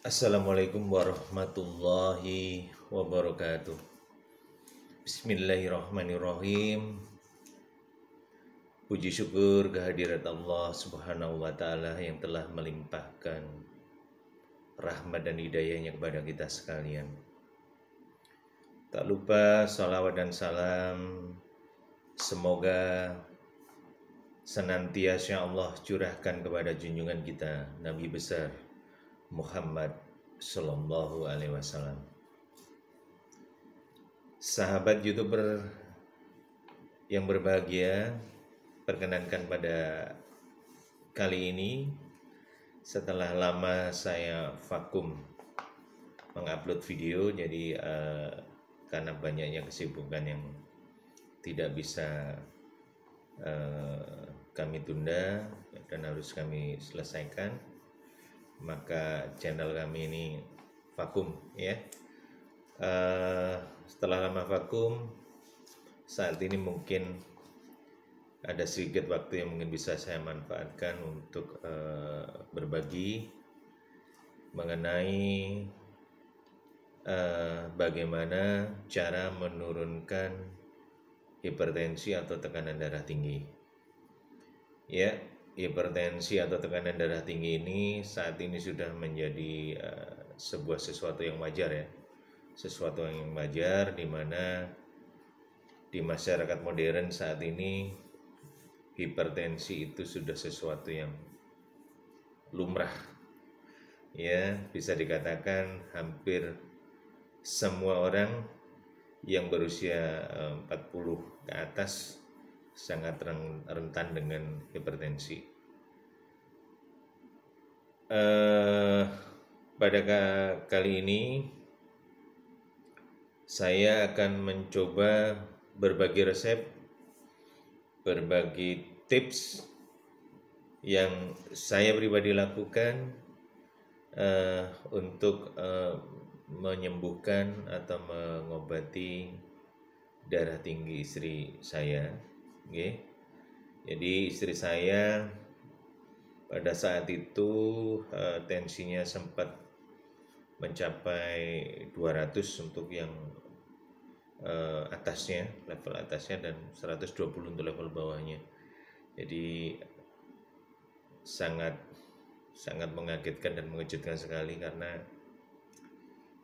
Assalamualaikum warahmatullahi wabarakatuh. Bismillahirrahmanirrahim. Puji syukur kehadirat Allah Subhanahu wa taala yang telah melimpahkan rahmat dan hidayahnya kepada kita sekalian. Tak lupa salawat dan salam semoga senantiasa Allah curahkan kepada junjungan kita Nabi besar Muhammad Sallallahu Alaihi Wasallam. Sahabat youtuber yang berbahagia, perkenankan pada kali ini setelah lama saya vakum mengupload video, jadi uh, karena banyaknya kesibukan yang tidak bisa uh, kami tunda dan harus kami selesaikan maka channel kami ini vakum ya. Uh, setelah lama vakum, saat ini mungkin ada sedikit waktu yang mungkin bisa saya manfaatkan untuk uh, berbagi mengenai uh, bagaimana cara menurunkan hipertensi atau tekanan darah tinggi. Ya, hipertensi atau tekanan darah tinggi ini saat ini sudah menjadi uh, sebuah sesuatu yang wajar ya sesuatu yang wajar di mana di masyarakat modern saat ini hipertensi itu sudah sesuatu yang lumrah ya bisa dikatakan hampir semua orang yang berusia 40 eh, ke atas sangat rentan dengan hipertensi. Eh, pada kali ini saya akan mencoba berbagi resep, berbagi tips yang saya pribadi lakukan uh, untuk uh, menyembuhkan atau mengobati darah tinggi istri saya Oke. jadi istri saya pada saat itu eh, tensinya sempat mencapai 200 untuk yang eh, atasnya level atasnya dan 120 untuk level bawahnya jadi sangat sangat mengagetkan dan mengejutkan sekali karena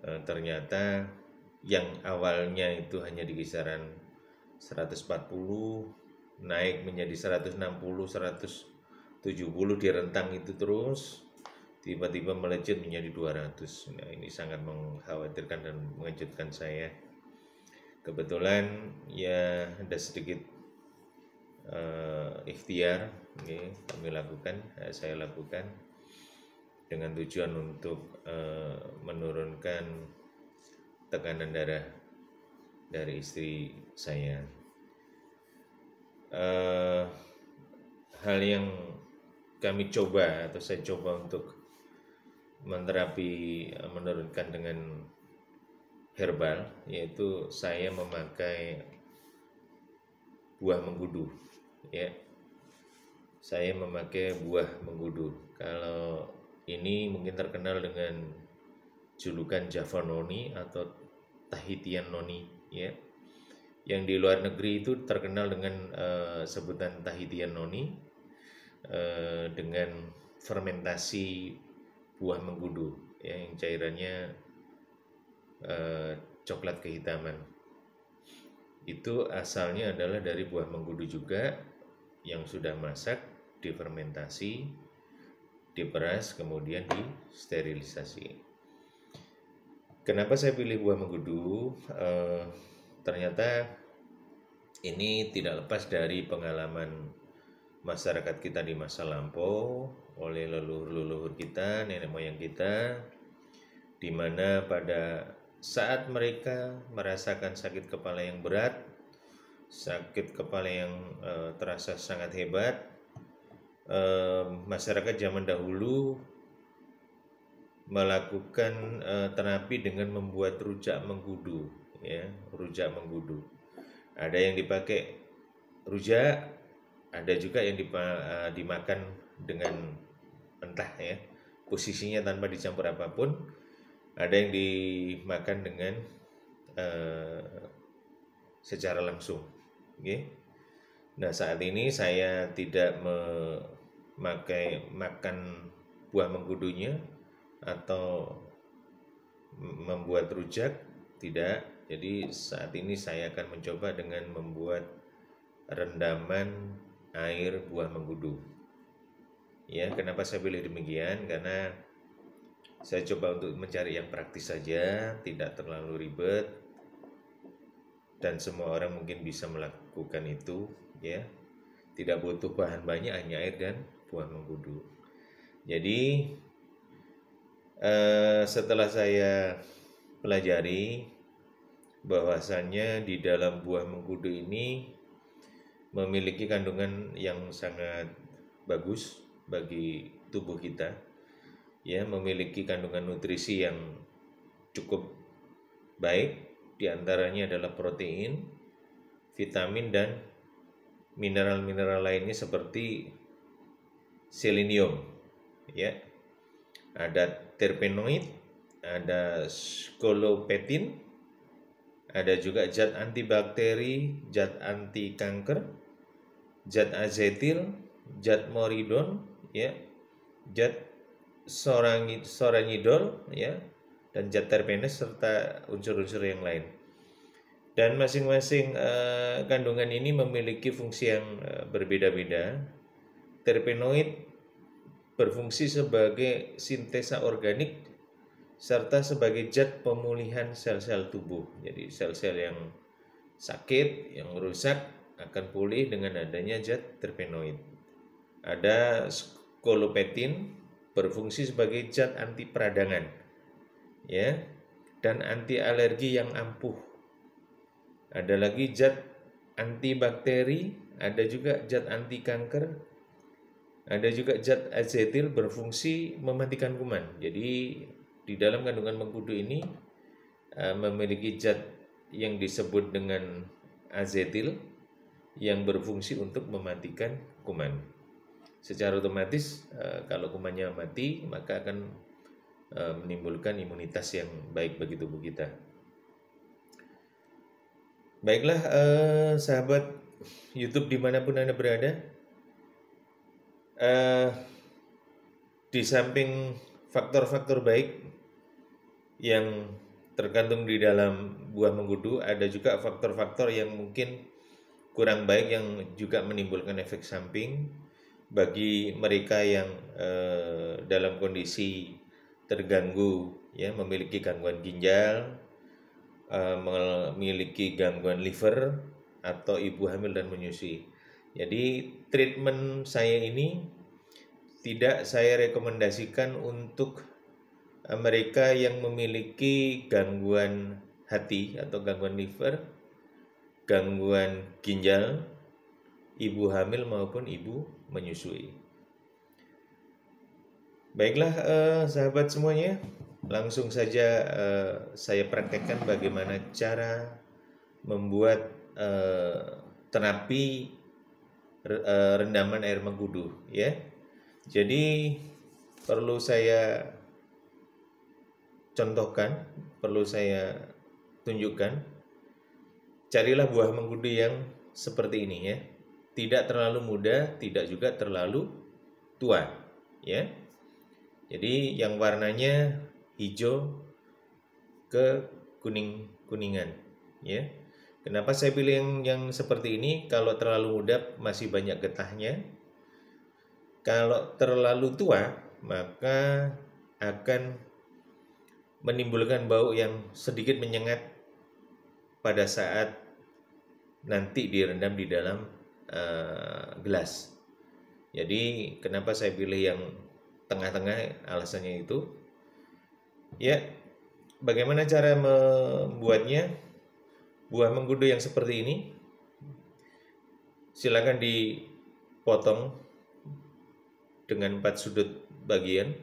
e, ternyata yang awalnya itu hanya di kisaran 140 naik menjadi 160 170 di rentang itu terus tiba-tiba melejit menjadi 200 nah ini sangat mengkhawatirkan dan mengejutkan saya kebetulan ya ada sedikit uh, ikhtiar ini kami lakukan eh, saya lakukan dengan tujuan untuk uh, menurunkan tekanan darah dari istri saya uh, hal yang kami coba atau saya coba untuk menerapi eh, menurunkan dengan herbal yaitu saya memakai buah mengkudu ya saya memakai buah mengkudu kalau ini mungkin terkenal dengan julukan javanoni atau Tahitian Noni ya yang di luar negeri itu terkenal dengan uh, sebutan tahitian noni uh, dengan fermentasi buah mengkudu ya, yang cairannya uh, coklat kehitaman itu asalnya adalah dari buah menggudu juga yang sudah masak difermentasi diperas kemudian disterilisasi kenapa saya pilih buah menggudu uh, ternyata ini tidak lepas dari pengalaman masyarakat kita di masa lampau oleh leluhur-leluhur kita, nenek moyang kita, di mana pada saat mereka merasakan sakit kepala yang berat, sakit kepala yang e, terasa sangat hebat, e, masyarakat zaman dahulu melakukan e, terapi dengan membuat rujak menggudu, ya, rujak menggudu ada yang dipakai rujak ada juga yang eh, dimakan dengan mentah ya posisinya tanpa dicampur apapun ada yang dimakan dengan uh, secara langsung okay. nah saat ini saya tidak memakai makan buah mengkudunya atau membuat rujak tidak jadi saat ini saya akan mencoba dengan membuat rendaman air buah mengkudu. Ya, kenapa saya pilih demikian? Karena saya coba untuk mencari yang praktis saja, tidak terlalu ribet dan semua orang mungkin bisa melakukan itu, ya. Tidak butuh bahan banyak hanya air dan buah mengkudu. Jadi eh, setelah saya pelajari bahwasannya di dalam buah mengkudu ini memiliki kandungan yang sangat bagus bagi tubuh kita ya memiliki kandungan nutrisi yang cukup baik diantaranya adalah protein vitamin dan mineral-mineral lainnya seperti selenium ya ada terpenoid ada skolopetin ada juga zat antibakteri, zat anti kanker, zat azetil, zat moridon, ya, zat soranidol, ya, dan zat terpenes serta unsur-unsur yang lain. Dan masing-masing eh, kandungan ini memiliki fungsi yang eh, berbeda-beda. Terpenoid berfungsi sebagai sintesa organik serta sebagai zat pemulihan sel-sel tubuh. Jadi sel-sel yang sakit, yang rusak akan pulih dengan adanya zat terpenoid. Ada skolopetin berfungsi sebagai zat anti peradangan. Ya, dan anti alergi yang ampuh. Ada lagi zat antibakteri, ada juga zat anti kanker, ada juga zat azetil berfungsi mematikan kuman. Jadi di dalam kandungan mengkudu ini uh, memiliki zat yang disebut dengan azetil yang berfungsi untuk mematikan kuman. Secara otomatis uh, kalau kumannya mati maka akan uh, menimbulkan imunitas yang baik bagi tubuh kita. Baiklah eh, sahabat YouTube dimanapun anda berada, eh, di samping faktor-faktor baik yang tergantung di dalam buah menggudu ada juga faktor-faktor yang mungkin kurang baik yang juga menimbulkan efek samping bagi mereka yang eh, dalam kondisi terganggu ya memiliki gangguan ginjal eh, memiliki gangguan liver atau ibu hamil dan menyusui jadi treatment saya ini tidak saya rekomendasikan untuk Eh, mereka yang memiliki gangguan hati atau gangguan liver, gangguan ginjal, ibu hamil maupun ibu menyusui. Baiklah eh, sahabat semuanya, langsung saja eh, saya praktekkan bagaimana cara membuat eh, terapi eh, rendaman air mengkudu ya. Jadi perlu saya contohkan, perlu saya tunjukkan. Carilah buah mengkudu yang seperti ini ya. Tidak terlalu muda, tidak juga terlalu tua ya. Jadi yang warnanya hijau ke kuning-kuningan ya. Kenapa saya pilih yang, yang seperti ini? Kalau terlalu muda masih banyak getahnya. Kalau terlalu tua maka akan menimbulkan bau yang sedikit menyengat pada saat nanti direndam di dalam uh, gelas. Jadi kenapa saya pilih yang tengah-tengah alasannya itu? Ya, bagaimana cara membuatnya? Buah mengkudu yang seperti ini silakan dipotong dengan empat sudut bagian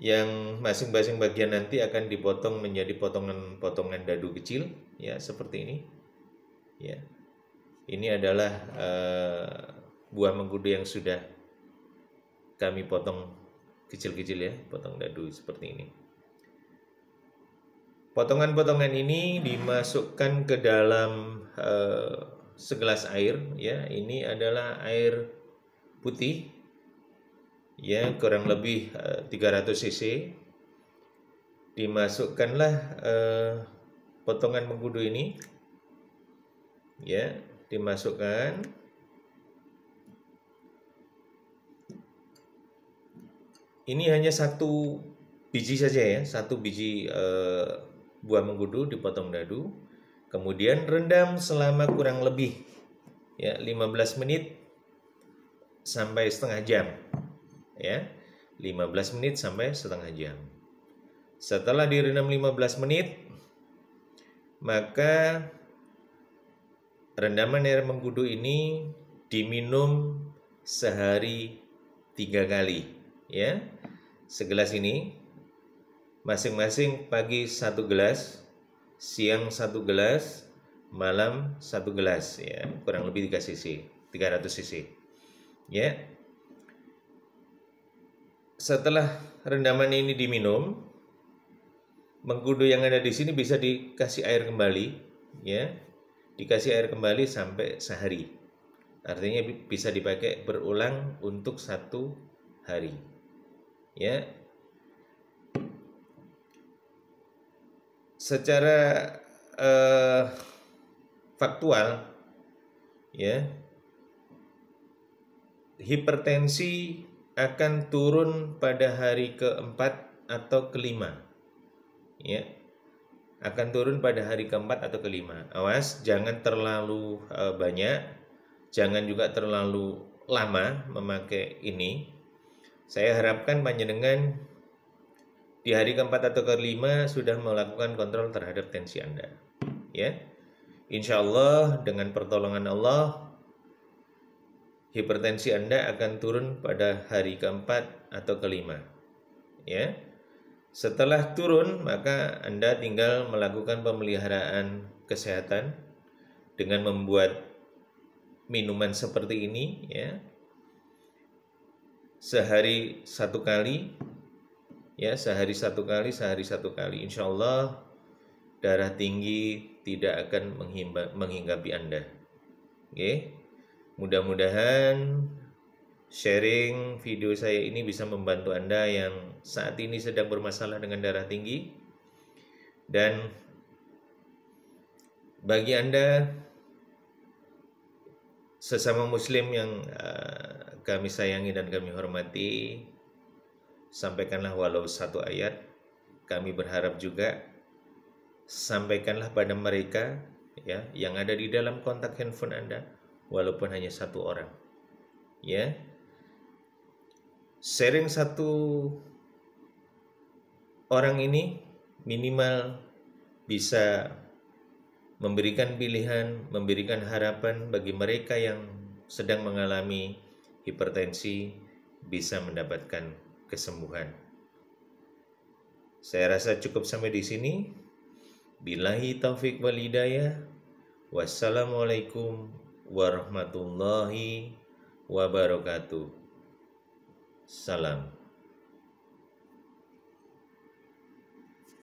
yang masing-masing bagian nanti akan dipotong menjadi potongan-potongan dadu kecil ya seperti ini ya ini adalah uh, buah mengkudu yang sudah kami potong kecil-kecil ya potong dadu seperti ini potongan-potongan ini dimasukkan ke dalam uh, segelas air ya ini adalah air putih ya kurang lebih uh, eh, 300 cc dimasukkanlah uh, potongan mengkudu ini ya dimasukkan ini hanya satu biji saja ya satu biji uh, buah mengkudu dipotong dadu kemudian rendam selama kurang lebih ya 15 menit sampai setengah jam ya 15 menit sampai setengah jam. Setelah direndam 15 menit, maka rendaman air mengkudu ini diminum sehari tiga kali ya segelas ini masing-masing pagi satu gelas siang satu gelas malam satu gelas ya kurang lebih tiga cc 300 cc ya setelah rendaman ini diminum, mengkudu yang ada di sini bisa dikasih air kembali, ya, dikasih air kembali sampai sehari. Artinya bisa dipakai berulang untuk satu hari, ya. Secara eh, faktual, ya, hipertensi akan turun pada hari keempat atau kelima. Ya. Akan turun pada hari keempat atau kelima. Awas, jangan terlalu e, banyak, jangan juga terlalu lama memakai ini. Saya harapkan panjenengan di hari keempat atau kelima sudah melakukan kontrol terhadap tensi Anda. Ya. Insya Allah dengan pertolongan Allah hipertensi Anda akan turun pada hari keempat atau kelima. Ya. Setelah turun, maka Anda tinggal melakukan pemeliharaan kesehatan dengan membuat minuman seperti ini ya. Sehari satu kali ya, sehari satu kali, sehari satu kali. Insya Allah darah tinggi tidak akan menghinggapi Anda. Oke. Okay? Mudah-mudahan sharing video saya ini bisa membantu Anda yang saat ini sedang bermasalah dengan darah tinggi. Dan bagi Anda sesama muslim yang eh, kami sayangi dan kami hormati, sampaikanlah walau satu ayat. Kami berharap juga sampaikanlah pada mereka ya yang ada di dalam kontak handphone Anda walaupun hanya satu orang. Ya. Sharing satu orang ini minimal bisa memberikan pilihan, memberikan harapan bagi mereka yang sedang mengalami hipertensi bisa mendapatkan kesembuhan. Saya rasa cukup sampai di sini. Bilahi taufik walidaya. Wassalamualaikum warahmatullahi wabarakatuh. Salam.